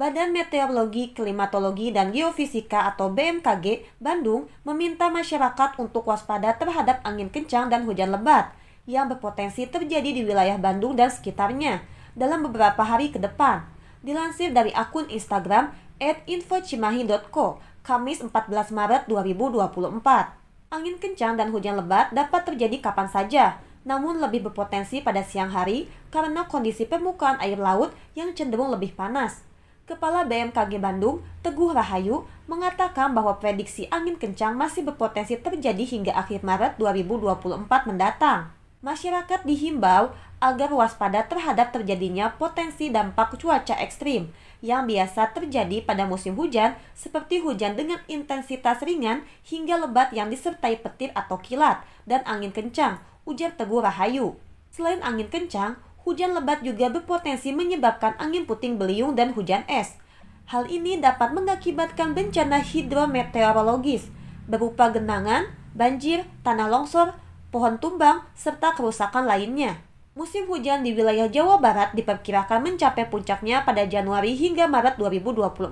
Badan Meteorologi, Klimatologi, dan Geofisika atau BMKG Bandung meminta masyarakat untuk waspada terhadap angin kencang dan hujan lebat yang berpotensi terjadi di wilayah Bandung dan sekitarnya dalam beberapa hari ke depan. Dilansir dari akun Instagram at infocimahi.co, Kamis 14 Maret 2024. Angin kencang dan hujan lebat dapat terjadi kapan saja, namun lebih berpotensi pada siang hari karena kondisi permukaan air laut yang cenderung lebih panas. Kepala BMKG Bandung, Teguh Rahayu, mengatakan bahwa prediksi angin kencang masih berpotensi terjadi hingga akhir Maret 2024 mendatang. Masyarakat dihimbau agar waspada terhadap terjadinya potensi dampak cuaca ekstrim yang biasa terjadi pada musim hujan seperti hujan dengan intensitas ringan hingga lebat yang disertai petir atau kilat dan angin kencang, ujar Teguh Rahayu. Selain angin kencang, Hujan lebat juga berpotensi menyebabkan angin puting beliung dan hujan es. Hal ini dapat mengakibatkan bencana hidrometeorologis berupa genangan, banjir, tanah longsor, pohon tumbang, serta kerusakan lainnya. Musim hujan di wilayah Jawa Barat diperkirakan mencapai puncaknya pada Januari hingga Maret 2024.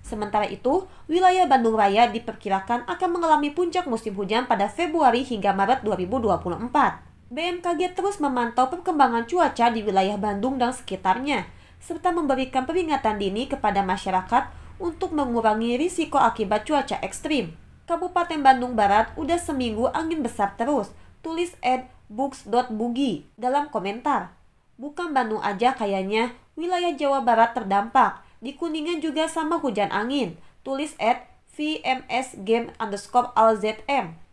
Sementara itu, wilayah Bandung Raya diperkirakan akan mengalami puncak musim hujan pada Februari hingga Maret 2024. BMKG terus memantau perkembangan cuaca di wilayah Bandung dan sekitarnya, serta memberikan peringatan dini kepada masyarakat untuk mengurangi risiko akibat cuaca ekstrim. Kabupaten Bandung Barat udah seminggu angin besar terus, tulis at books.bugi dalam komentar. Bukan Bandung aja kayaknya, wilayah Jawa Barat terdampak. Di Kuningan juga sama hujan angin, tulis at vmsgame underscore alzm.